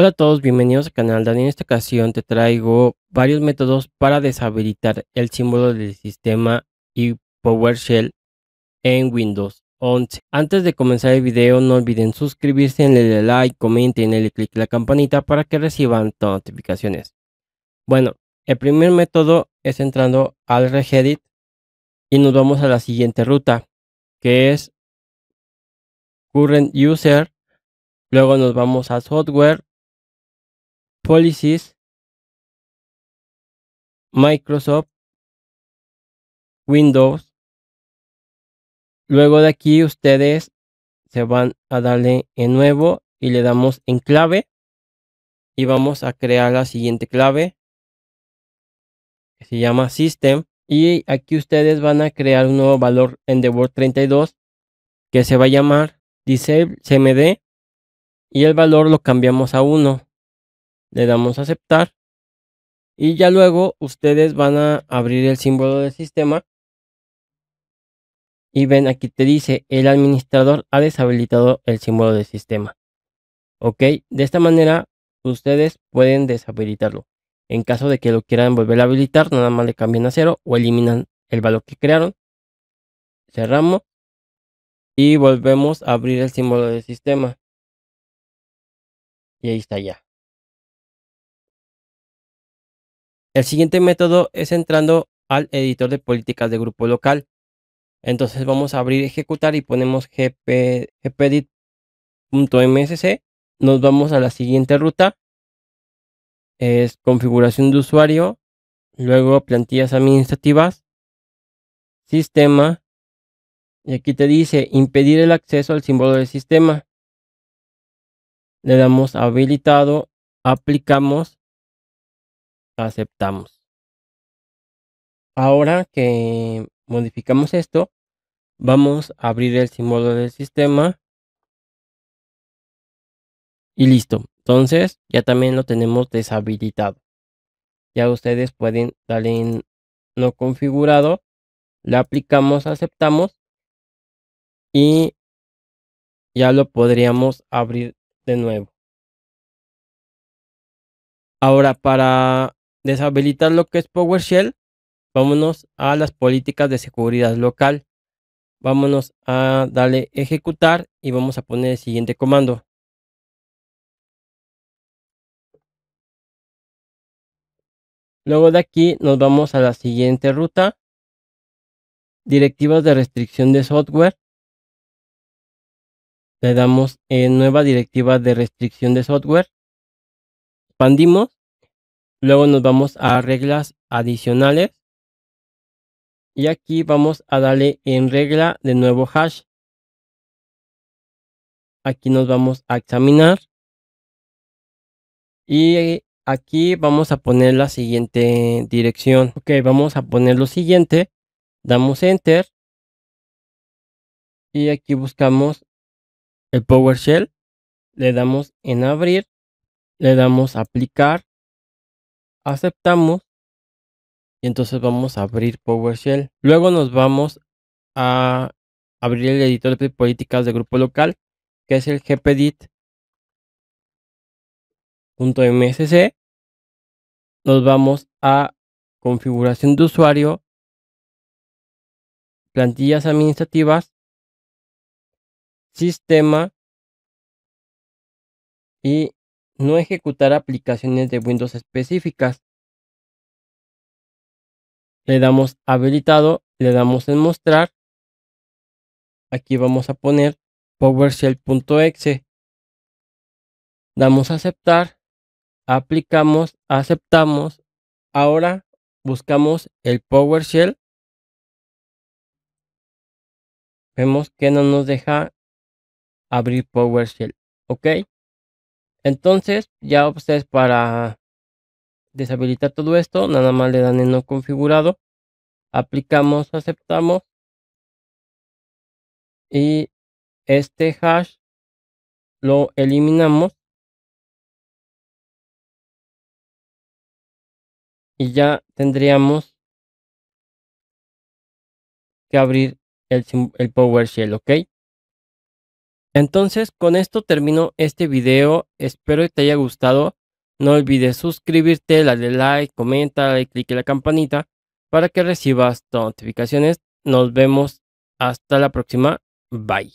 Hola a todos, bienvenidos al canal Dani. En esta ocasión te traigo varios métodos para deshabilitar el símbolo del sistema y PowerShell en Windows 11. Antes de comenzar el video no olviden suscribirse, darle like, comenten, darle click a la campanita para que reciban todas las notificaciones. Bueno, el primer método es entrando al regedit y nos vamos a la siguiente ruta que es current user. Luego nos vamos a software Policies, Microsoft, Windows. Luego de aquí ustedes se van a darle en nuevo y le damos en clave y vamos a crear la siguiente clave que se llama System y aquí ustedes van a crear un nuevo valor en The Word 32 que se va a llamar Disable CMD y el valor lo cambiamos a 1 le damos a aceptar y ya luego ustedes van a abrir el símbolo del sistema y ven aquí te dice el administrador ha deshabilitado el símbolo del sistema. Ok, de esta manera ustedes pueden deshabilitarlo. En caso de que lo quieran volver a habilitar, nada más le cambian a cero o eliminan el valor que crearon. Cerramos y volvemos a abrir el símbolo del sistema. Y ahí está ya. El siguiente método es entrando al editor de políticas de grupo local. Entonces vamos a abrir ejecutar y ponemos gpedit.msc. Nos vamos a la siguiente ruta. Es configuración de usuario. Luego plantillas administrativas. Sistema. Y aquí te dice impedir el acceso al símbolo del sistema. Le damos habilitado. Aplicamos aceptamos. Ahora que modificamos esto, vamos a abrir el símbolo del sistema. Y listo. Entonces ya también lo tenemos deshabilitado. Ya ustedes pueden darle en no configurado. Le aplicamos, aceptamos. Y ya lo podríamos abrir de nuevo. Ahora para deshabilitar lo que es PowerShell, vámonos a las políticas de seguridad local. Vámonos a darle ejecutar y vamos a poner el siguiente comando. Luego de aquí nos vamos a la siguiente ruta. Directivas de restricción de software. Le damos en nueva directiva de restricción de software. Expandimos Luego nos vamos a reglas adicionales. Y aquí vamos a darle en regla de nuevo hash. Aquí nos vamos a examinar. Y aquí vamos a poner la siguiente dirección. Ok, vamos a poner lo siguiente. Damos enter. Y aquí buscamos el PowerShell. Le damos en abrir. Le damos aplicar aceptamos y entonces vamos a abrir PowerShell. Luego nos vamos a abrir el editor de políticas de grupo local, que es el gpedit.msc. Nos vamos a configuración de usuario, plantillas administrativas, sistema y no ejecutar aplicaciones de Windows específicas. Le damos habilitado, le damos en mostrar. Aquí vamos a poner PowerShell.exe. Damos a aceptar, aplicamos, aceptamos. Ahora buscamos el PowerShell. Vemos que no nos deja abrir PowerShell. ¿Ok? Entonces, ya ustedes para deshabilitar todo esto, nada más le dan en no configurado, aplicamos, aceptamos y este hash lo eliminamos y ya tendríamos que abrir el, el PowerShell, ¿ok? Entonces, con esto termino este video. Espero que te haya gustado. No olvides suscribirte, darle like, comentar y clic en la campanita para que recibas notificaciones. Nos vemos hasta la próxima. Bye.